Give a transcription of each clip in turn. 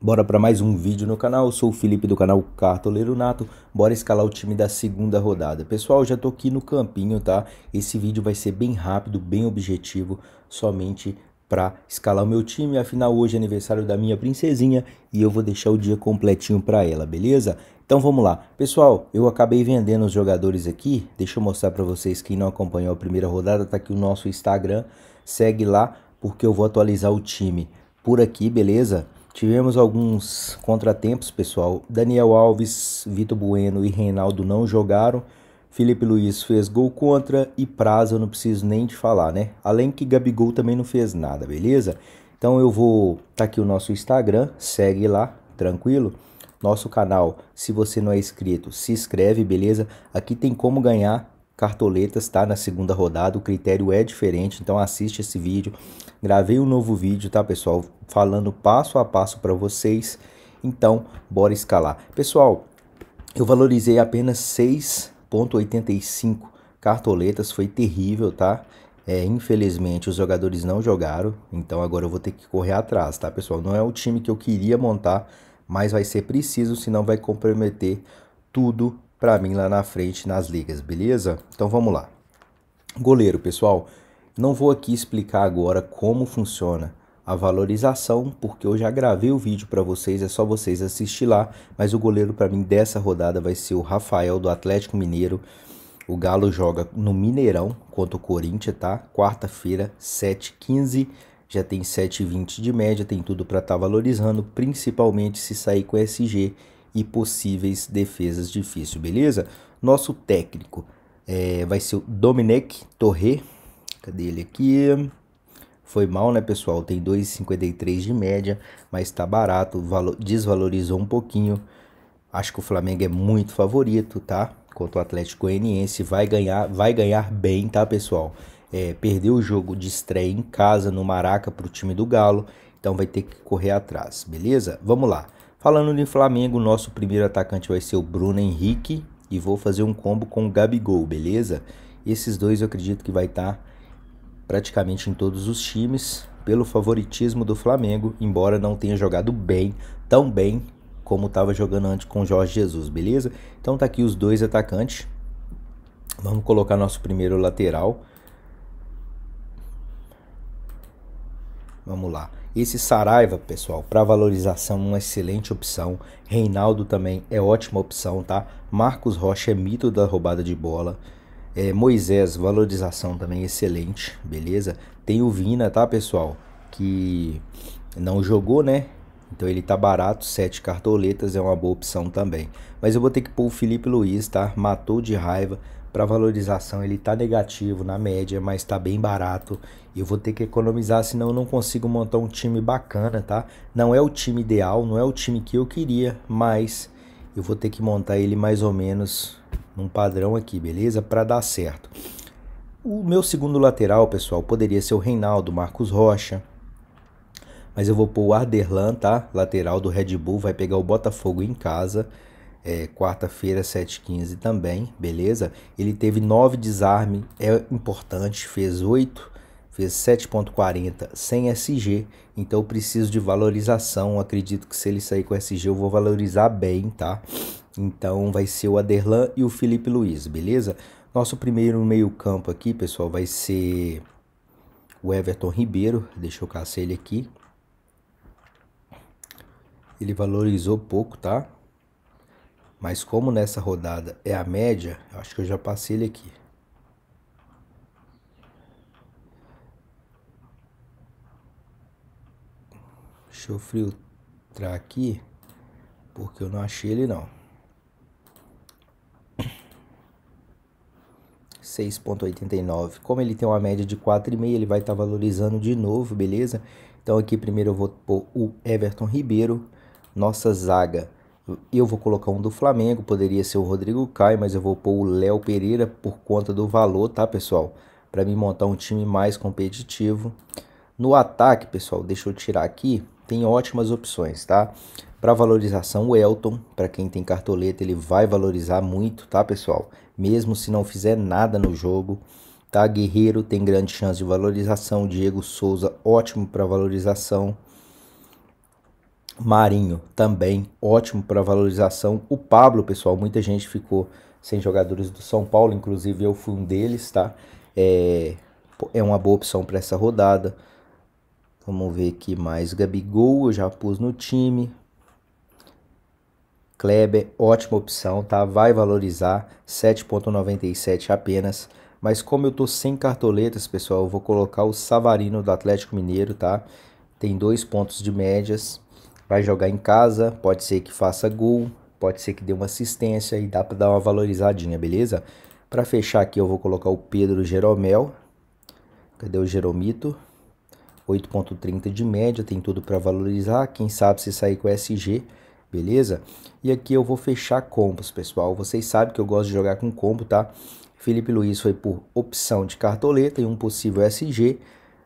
Bora para mais um vídeo no canal, eu sou o Felipe do canal Cartoleiro Nato, bora escalar o time da segunda rodada. Pessoal, já tô aqui no campinho, tá? Esse vídeo vai ser bem rápido, bem objetivo, somente para escalar o meu time, afinal hoje é aniversário da minha princesinha e eu vou deixar o dia completinho para ela, beleza? Então vamos lá. Pessoal, eu acabei vendendo os jogadores aqui, deixa eu mostrar para vocês, quem não acompanhou a primeira rodada, tá aqui o nosso Instagram, segue lá porque eu vou atualizar o time por aqui, beleza? Tivemos alguns contratempos, pessoal. Daniel Alves, Vitor Bueno e Reinaldo não jogaram. Felipe Luiz fez gol contra e Praza eu não preciso nem de falar, né? Além que Gabigol também não fez nada, beleza? Então eu vou tá aqui o nosso Instagram, segue lá, tranquilo? Nosso canal, se você não é inscrito, se inscreve, beleza? Aqui tem como ganhar cartoletas, tá? Na segunda rodada, o critério é diferente, então assiste esse vídeo. Gravei um novo vídeo, tá, pessoal? Falando passo a passo para vocês. Então, bora escalar. Pessoal, eu valorizei apenas 6.85 cartoletas, foi terrível, tá? É, infelizmente os jogadores não jogaram, então agora eu vou ter que correr atrás, tá pessoal? Não é o time que eu queria montar, mas vai ser preciso, senão vai comprometer tudo para mim lá na frente nas ligas, beleza? Então vamos lá. Goleiro, pessoal, não vou aqui explicar agora como funciona a valorização, porque eu já gravei o vídeo para vocês, é só vocês assistir lá, mas o goleiro para mim dessa rodada vai ser o Rafael do Atlético Mineiro. O Galo joga no Mineirão contra o Corinthians, tá? Quarta-feira, 7h15 já tem 7h20 de média, tem tudo para estar tá valorizando, principalmente se sair com SG e possíveis defesas difíceis, beleza? Nosso técnico é, vai ser o Dominic Torre. Cadê ele aqui? Foi mal, né, pessoal? Tem 2,53 de média, mas tá barato, valor, desvalorizou um pouquinho. Acho que o Flamengo é muito favorito, tá? Contra o Atlético Goianiense, vai ganhar, vai ganhar bem, tá, pessoal? É, perdeu o jogo de estreia em casa no Maraca pro time do Galo, então vai ter que correr atrás, beleza? Vamos lá. Falando de Flamengo, nosso primeiro atacante vai ser o Bruno Henrique e vou fazer um combo com o Gabigol, beleza? Esses dois eu acredito que vai estar tá praticamente em todos os times pelo favoritismo do Flamengo, embora não tenha jogado bem, tão bem como estava jogando antes com Jorge Jesus, beleza? Então tá aqui os dois atacantes. Vamos colocar nosso primeiro lateral, Vamos lá. Esse Saraiva, pessoal, para valorização, uma excelente opção. Reinaldo também é ótima opção, tá? Marcos Rocha é mito da roubada de bola. É, Moisés, valorização também excelente, beleza? Tem o Vina, tá, pessoal? Que não jogou, né? Então ele tá barato, 7 cartoletas é uma boa opção também. Mas eu vou ter que pôr o Felipe Luiz, tá? Matou de raiva para valorização ele está negativo na média, mas está bem barato. Eu vou ter que economizar, senão eu não consigo montar um time bacana, tá? Não é o time ideal, não é o time que eu queria, mas eu vou ter que montar ele mais ou menos num padrão aqui, beleza? Para dar certo. O meu segundo lateral, pessoal, poderia ser o Reinaldo, Marcos Rocha. Mas eu vou pôr o Arderlan, tá? Lateral do Red Bull, vai pegar o Botafogo em casa é, quarta-feira, 7h15 também, beleza? Ele teve 9 desarme, é importante, fez 8, fez 7.40 sem SG, então eu preciso de valorização, acredito que se ele sair com SG eu vou valorizar bem, tá? Então vai ser o Aderlan e o Felipe Luiz, beleza? Nosso primeiro meio campo aqui, pessoal, vai ser o Everton Ribeiro, deixa eu caçar ele aqui. Ele valorizou pouco, tá? Mas como nessa rodada é a média, acho que eu já passei ele aqui. Deixa eu filtrar aqui, porque eu não achei ele não. 6.89. Como ele tem uma média de 4,5, ele vai estar tá valorizando de novo, beleza? Então aqui primeiro eu vou pôr o Everton Ribeiro, nossa zaga. Eu vou colocar um do Flamengo, poderia ser o Rodrigo Caio, mas eu vou pôr o Léo Pereira por conta do valor, tá, pessoal? Para me montar um time mais competitivo. No ataque, pessoal, deixa eu tirar aqui, tem ótimas opções, tá? Para valorização, o Elton, para quem tem cartoleta, ele vai valorizar muito, tá, pessoal? Mesmo se não fizer nada no jogo, tá? Guerreiro tem grande chance de valorização, Diego Souza, ótimo para valorização. Marinho também ótimo para valorização. O Pablo, pessoal, muita gente ficou sem jogadores do São Paulo, inclusive eu fui um deles, tá? É, é uma boa opção para essa rodada. Vamos ver aqui mais. Gabigol, eu já pus no time. Kleber, ótima opção, tá? Vai valorizar 7.97 apenas. Mas como eu tô sem cartoletas, pessoal, eu vou colocar o Savarino do Atlético Mineiro, tá? Tem dois pontos de médias vai jogar em casa, pode ser que faça gol, pode ser que dê uma assistência e dá para dar uma valorizadinha, beleza? Para fechar aqui eu vou colocar o Pedro Jeromel. Cadê o Jeromito? 8.30 de média, tem tudo para valorizar, quem sabe se sair com o SG, beleza? E aqui eu vou fechar combos, pessoal. Vocês sabem que eu gosto de jogar com combo, tá? Felipe Luiz foi por opção de cartoleta e um possível SG.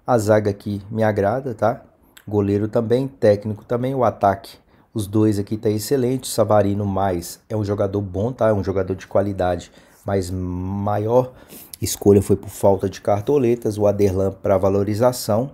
A zaga aqui me agrada, tá? Goleiro também, técnico também, o ataque. Os dois aqui tá excelente. Savarino mais é um jogador bom, tá? É um jogador de qualidade, mas maior escolha foi por falta de cartoletas. O Aderlan para valorização.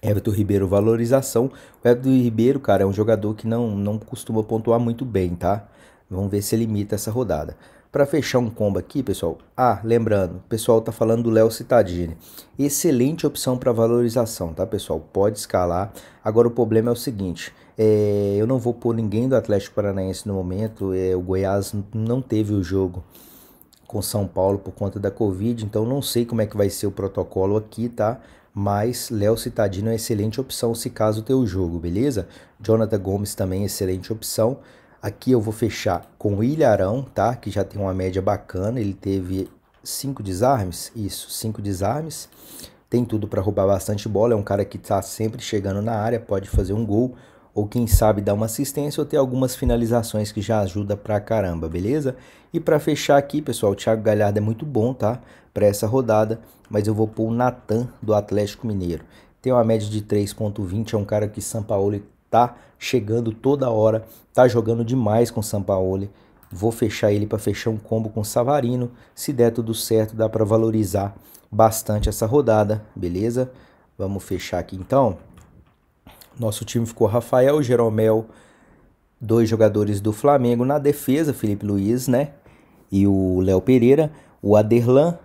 Everton Ribeiro valorização. O Everton Ribeiro, cara, é um jogador que não não costuma pontuar muito bem, tá? Vamos ver se limita essa rodada. Para fechar um combo aqui, pessoal. Ah, lembrando, o pessoal tá falando do Léo Cittadini. Excelente opção para valorização, tá, pessoal? Pode escalar. Agora o problema é o seguinte, é, eu não vou pôr ninguém do Atlético Paranaense no momento. É, o Goiás não teve o jogo com São Paulo por conta da Covid, então não sei como é que vai ser o protocolo aqui, tá? Mas Léo Citadino é excelente opção se caso ter o jogo, beleza? Jonathan Gomes também é excelente opção. Aqui eu vou fechar com o Ilharão, tá? Que já tem uma média bacana. Ele teve 5 desarmes, isso, 5 desarmes. Tem tudo para roubar bastante bola. É um cara que tá sempre chegando na área, pode fazer um gol ou quem sabe dar uma assistência ou ter algumas finalizações que já ajuda pra caramba, beleza? E para fechar aqui, pessoal, o Thiago Galhardo é muito bom, tá? Para essa rodada, mas eu vou pôr o Natan do Atlético Mineiro. Tem uma média de 3.20, é um cara que São Paulo tá chegando toda hora, tá jogando demais com o Sampaoli. Vou fechar ele para fechar um combo com o Savarino. Se der tudo certo, dá para valorizar bastante essa rodada, beleza? Vamos fechar aqui então. Nosso time ficou Rafael, Jeromel, dois jogadores do Flamengo na defesa, Felipe Luiz, né? E o Léo Pereira, o Aderlan,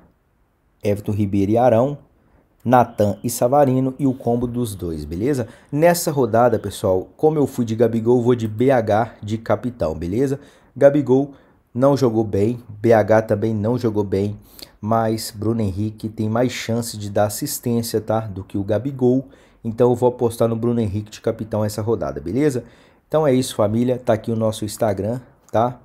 Everton Ribeiro e Arão, Natan e Savarino e o combo dos dois, beleza? Nessa rodada, pessoal, como eu fui de Gabigol, vou de BH de capitão, beleza? Gabigol não jogou bem, BH também não jogou bem, mas Bruno Henrique tem mais chance de dar assistência, tá? Do que o Gabigol, então eu vou apostar no Bruno Henrique de capitão essa rodada, beleza? Então é isso, família, tá aqui o nosso Instagram, tá?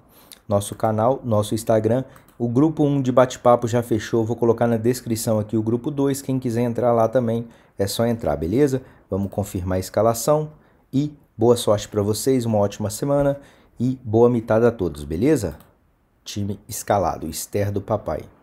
Nosso canal, nosso Instagram o grupo 1 de bate-papo já fechou, vou colocar na descrição aqui o grupo 2. Quem quiser entrar lá também é só entrar, beleza? Vamos confirmar a escalação e boa sorte para vocês, uma ótima semana e boa mitada a todos, beleza? Time escalado, Esther do Papai.